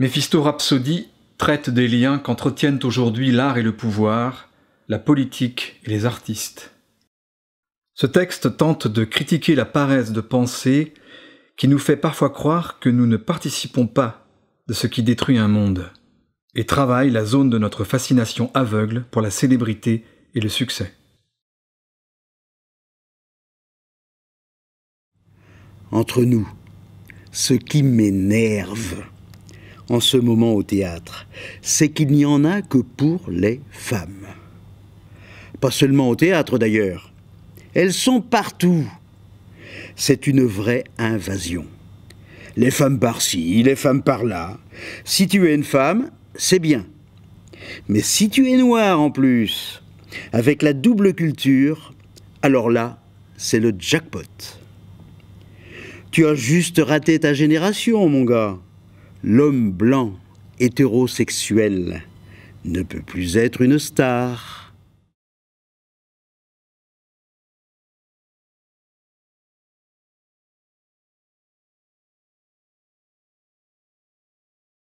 Mephisto Rhapsody traite des liens qu'entretiennent aujourd'hui l'art et le pouvoir, la politique et les artistes. Ce texte tente de critiquer la paresse de pensée qui nous fait parfois croire que nous ne participons pas de ce qui détruit un monde, et travaille la zone de notre fascination aveugle pour la célébrité et le succès. Entre nous, ce qui m'énerve, en ce moment au théâtre, c'est qu'il n'y en a que pour les femmes. Pas seulement au théâtre d'ailleurs. Elles sont partout. C'est une vraie invasion. Les femmes par-ci, les femmes par-là. Si tu es une femme, c'est bien. Mais si tu es noire en plus, avec la double culture, alors là, c'est le jackpot. Tu as juste raté ta génération, mon gars l'homme blanc hétérosexuel ne peut plus être une star.